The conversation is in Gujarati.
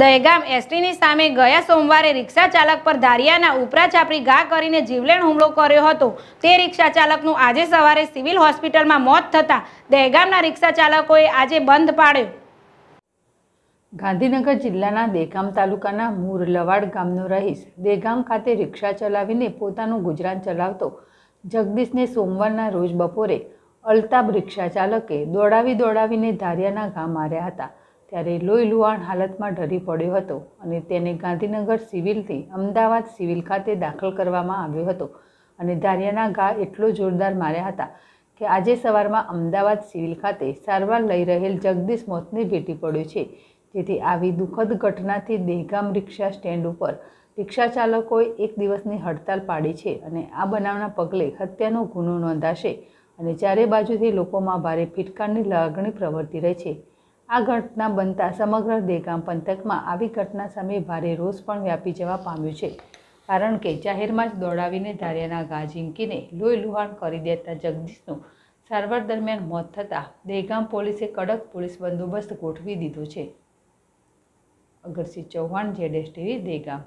દહેગામ એસટીની સામે ગયા સોમવારે રિક્ષા ચાલક પર ધારિયાના ઉપરા છાપરી ઘા કરીને જીવલેણ હુમલો કર્યો હતો તે રિક્ષા ચાલકનું આજે સવારે સિવિલ હોસ્પિટલમાં મોત થતાં દહેગામના રિક્ષા ચાલકોએ આજે બંધ પાડ્યો ગાંધીનગર જિલ્લાના દેગામ તાલુકાના મૂર ગામનો રહીશ દેગામ ખાતે રિક્ષા ચલાવીને પોતાનું ગુજરાન ચલાવતો જગદીશને સોમવારના રોજ બપોરે અલ્તાબ રિક્ષા ચાલકે દોડાવી દોડાવીને ધારિયાના ઘા માર્યા હતા ત્યારે લોહી લુહાણ હાલતમાં ઢળી પડ્યો હતો અને તેને ગાંધીનગર સિવિલથી અમદાવાદ સિવિલ ખાતે દાખલ કરવામાં આવ્યો હતો અને ધારિયાના ઘા એટલો જોરદાર માર્યા હતા કે આજે સવારમાં અમદાવાદ સિવિલ ખાતે સારવાર લઈ રહેલ જગદીશ મોતને ભેટી પડ્યો છે જેથી આવી દુઃખદ ઘટનાથી દેહગામ રિક્ષા સ્ટેન્ડ ઉપર રિક્ષા ચાલકોએ એક દિવસની હડતાલ પાડી છે અને આ બનાવના પગલે હત્યાનો ગુનો નોંધાશે અને ચારે બાજુથી લોકોમાં ભારે ફિટકારની લાગણી પ્રવર્તી રહી છે આ ઘટના બનતા સમગ્ર દેગામ પંથકમાં આવી ઘટના સામે ભારે રોષ પણ વ્યાપી જવા પામ્યો છે કારણ કે જાહેરમાં જ દોડાવીને ધાર્યાના ગા ઝીંકીને લોહી લુહાણ કરી દેતા જગદીશનું સારવાર દરમિયાન મોત થતાં દેગામ પોલીસે કડક પોલીસ બંદોબસ્ત ગોઠવી દીધો છે અગરસિંહ ચૌહાણ જેડેસ ટીવી દેગામ